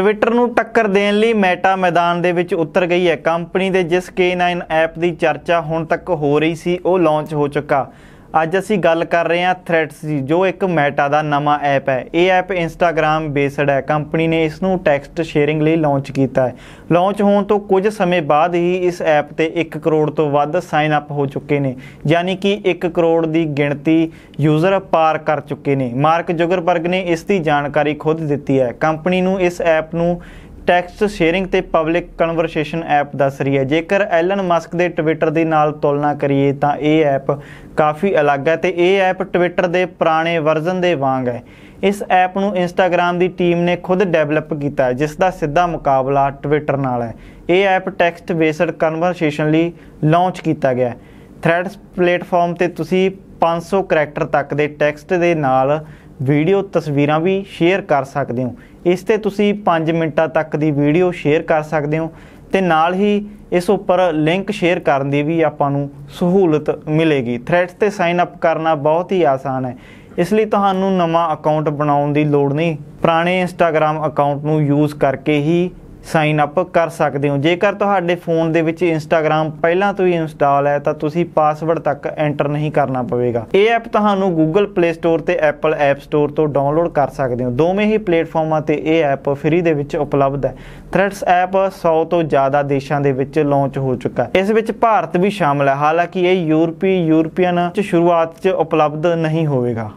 Twitter ਨੂੰ ਟੱਕਰ ਦੇਣ ਲਈ ਮੈਟਾ ਮੈਦਾਨ ਦੇ ਵਿੱਚ ਉਤਰ ਗਈ ਹੈ ਕੰਪਨੀ ਦੇ ਜਿਸ K9 ਐਪ ਦੀ ਚਰਚਾ ਹੁਣ ਤੱਕ ਹੋ ਰਹੀ ਸੀ ਉਹ ਲਾਂਚ ਹੋ ਚੁੱਕਾ ਅੱਜ ਅਸੀਂ ਗੱਲ ਕਰ ਰਹੇ ਹਾਂ ਥ੍ਰੈਡਸ ਦੀ ਜੋ ਇੱਕ ਮੈਟਾ ਦਾ ਨਵਾਂ ਐਪ ਹੈ ਇਹ ਐਪ ਇੰਸਟਾਗ੍ਰam ਬੇਸਡ ਹੈ ਕੰਪਨੀ ਨੇ ਇਸ ਨੂੰ ਟੈਕਸਟ ਸ਼ੇਅਰਿੰਗ ਲਈ ਲਾਂਚ ਕੀਤਾ ਹੈ ਲਾਂਚ ਹੋਣ ਤੋਂ ਕੁਝ ਸਮੇਂ ਬਾਅਦ ਹੀ ਇਸ ਐਪ ਤੇ 1 ਕਰੋੜ ਤੋਂ ਵੱਧ ਸਾਈਨ ਅਪ ਹੋ ਚੁੱਕੇ ਨੇ ਯਾਨੀ ਕਿ 1 ਕਰੋੜ ਦੀ ਗਿਣਤੀ ਯੂਜ਼ਰ ਪਾਰ ਕਰ ਚੁੱਕੇ ਨੇ ਮਾਰਕ ਜੁਗਰਬਰਗ ਨੇ ਇਸ ਦੀ ਜਾਣਕਾਰੀ ਖੁਦ ਦਿੱਤੀ ਹੈ ਕੰਪਨੀ ਨੂੰ ਇਸ ਐਪ ਨੂੰ ਟੈਕਸਟ ਸ਼ੇਅਰਿੰਗ ਤੇ ਪਬਲਿਕ ਕਨਵਰਸੇਸ਼ਨ ਐਪ ਦੱਸ ਰਹੀ ਹੈ ਜੇਕਰ ਐਲਨ ਮਸਕ ਦੇ ਟਵਿੱਟਰ ਦੇ ਨਾਲ ਤੁਲਨਾ ਕਰੀਏ ਤਾਂ ਇਹ ਐਪ ਕਾਫੀ ਅਲੱਗ ਹੈ ਤੇ ਇਹ ਐਪ ਟਵਿੱਟਰ ਦੇ ਪੁਰਾਣੇ ਵਰਜ਼ਨ ਦੇ ਵਾਂਗ ਹੈ ਇਸ ਐਪ ਨੂੰ ਇੰਸਟਾਗ੍ਰam ਦੀ ਟੀਮ ਨੇ ਖੁਦ ਡਿਵੈਲਪ ਕੀਤਾ ਹੈ ਜਿਸ ਦਾ ਸਿੱਧਾ ਮੁਕਾਬਲਾ ਟਵਿੱਟਰ ਨਾਲ ਹੈ ਇਹ ਐਪ ਟੈਕਸਟ ਬੇਸਡ ਕਨਵਰਸੇਸ਼ਨ ਲਈ ਲਾਂਚ ਕੀਤਾ ਗਿਆ ਹੈ ਥ੍ਰੈਡਸ ਪਲੇਟਫਾਰਮ ਤੇ ਤੁਸੀਂ 500 ਕੈਰੈਕਟਰ ਤੱਕ ਦੇ ਟੈਕਸਟ ਦੇ ਨਾਲ ਵੀਡੀਓ ਤਸਵੀਰਾਂ ਵੀ ਸ਼ੇਅਰ ਕਰ ਸਕਦੇ ਹੋ ਇਸ ਤੇ ਤੁਸੀਂ 5 ਮਿੰਟਾਂ ਤੱਕ ਦੀ ਵੀਡੀਓ ਸ਼ੇਅਰ ਕਰ ਸਕਦੇ ਹੋ ਤੇ ਨਾਲ ਹੀ ਇਸ ਉੱਪਰ ਲਿੰਕ ਸ਼ੇਅਰ ਕਰਨ ਦੀ ਵੀ ਆਪਾਂ ਨੂੰ ਸਹੂਲਤ ਮਿਲੇਗੀ ਥ੍ਰੈਡਸ ਤੇ ਸਾਈਨ ਅਪ ਕਰਨਾ ਬਹੁਤ ਹੀ ਆਸਾਨ ਹੈ ਇਸ ਲਈ ਤੁਹਾਨੂੰ ਨਵਾਂ ਅਕਾਊਂਟ ਬਣਾਉਣ ਦੀ ਲੋੜ ਨਹੀਂ ਪੁਰਾਣੇ ਇੰਸਟਾਗ੍ਰam ਅਕਾਊਂਟ ਨੂੰ ਯੂਜ਼ ਕਰਕੇ ਹੀ ਸਾਈਨ ਅਪ ਕਰ ਸਕਦੇ ਹੋ ਜੇਕਰ ਤੁਹਾਡੇ ਫੋਨ ਦੇ ਵਿੱਚ ਇੰਸਟਾਗ੍ਰam ਪਹਿਲਾਂ ਤੋਂ ਹੀ ਇੰਸਟਾਲ ਹੈ ਤਾਂ ਤੁਸੀਂ ਪਾਸਵਰਡ ਤੱਕ ਐਂਟਰ ਨਹੀਂ ਕਰਨਾ ਪਵੇਗਾ ਇਹ ਐਪ ਤੁਹਾਨੂੰ Google Play Store ਤੇ Apple App Store ਤੋਂ ਡਾਊਨਲੋਡ ਕਰ ਸਕਦੇ ਹੋ ਦੋਵੇਂ ਹੀ ਪਲੇਟਫਾਰਮਾਂ ਤੇ ਇਹ ਐਪ ਫ੍ਰੀ ਦੇ ਵਿੱਚ ਉਪਲਬਧ ਹੈ ਥ੍ਰੈਡਸ ਐਪ 100 ਤੋਂ ਜ਼ਿਆਦਾ ਦੇਸ਼ਾਂ ਦੇ ਵਿੱਚ ਲਾਂਚ ਹੋ ਚੁੱਕਾ ਹੈ ਇਸ ਵਿੱਚ ਭਾਰਤ ਵੀ ਸ਼ਾਮਲ ਹੈ ਹਾਲਾਂਕਿ ਇਹ ਯੂਰਪੀ ਯੂਰਪੀਅਨ ਚ ਸ਼ੁਰੂਆਤ 'ਚ ਉਪਲਬਧ ਨਹੀਂ ਹੋਵੇਗਾ